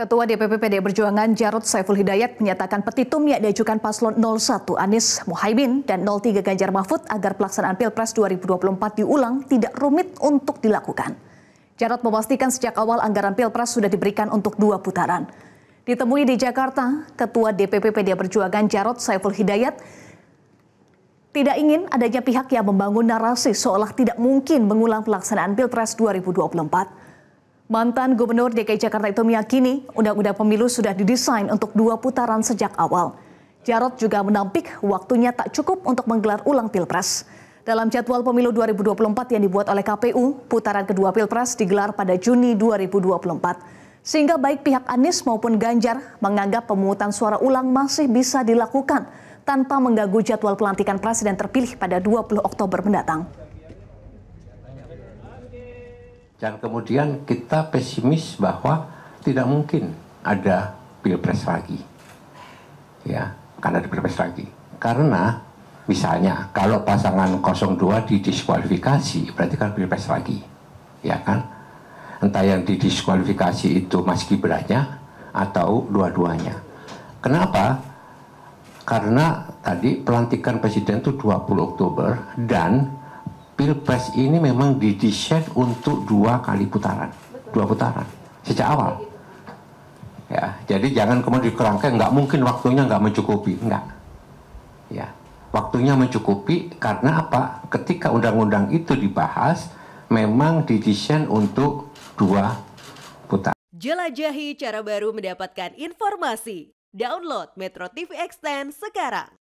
Ketua DPP PD Perjuangan Jarod Saiful Hidayat menyatakan petitum yang diajukan paslon 01 Anies Mohaimin dan 03 Ganjar Mahfud agar pelaksanaan Pilpres 2024 diulang tidak rumit untuk dilakukan. Jarod memastikan sejak awal anggaran Pilpres sudah diberikan untuk dua putaran. Ditemui di Jakarta, Ketua DPP PD Perjuangan Jarod Saiful Hidayat tidak ingin adanya pihak yang membangun narasi seolah tidak mungkin mengulang pelaksanaan Pilpres 2024. Mantan Gubernur DKI Jakarta itu meyakini undang-undang pemilu sudah didesain untuk dua putaran sejak awal. Jarot juga menampik waktunya tak cukup untuk menggelar ulang pilpres. Dalam jadwal pemilu 2024 yang dibuat oleh KPU, putaran kedua pilpres digelar pada Juni 2024. Sehingga baik pihak Anies maupun Ganjar menganggap pemungutan suara ulang masih bisa dilakukan tanpa mengganggu jadwal pelantikan presiden terpilih pada 20 Oktober mendatang. Dan kemudian kita pesimis bahwa tidak mungkin ada pilpres lagi. Ya, karena ada pilpres lagi. Karena misalnya kalau pasangan 02 didiskualifikasi berarti kan pilpres lagi. Ya kan? Entah yang didiskualifikasi itu Mas Gibrannya atau dua-duanya. Kenapa? Karena tadi pelantikan presiden itu 20 Oktober dan Pilpres ini memang didesain untuk dua kali putaran, dua putaran sejak awal. Ya, jadi jangan kemudian dikerangkai nggak mungkin waktunya nggak mencukupi, nggak. Ya, waktunya mencukupi karena apa? Ketika undang-undang itu dibahas, memang didesain untuk dua putaran. Jelajahi cara baru mendapatkan informasi. Download Metro TV Extend sekarang.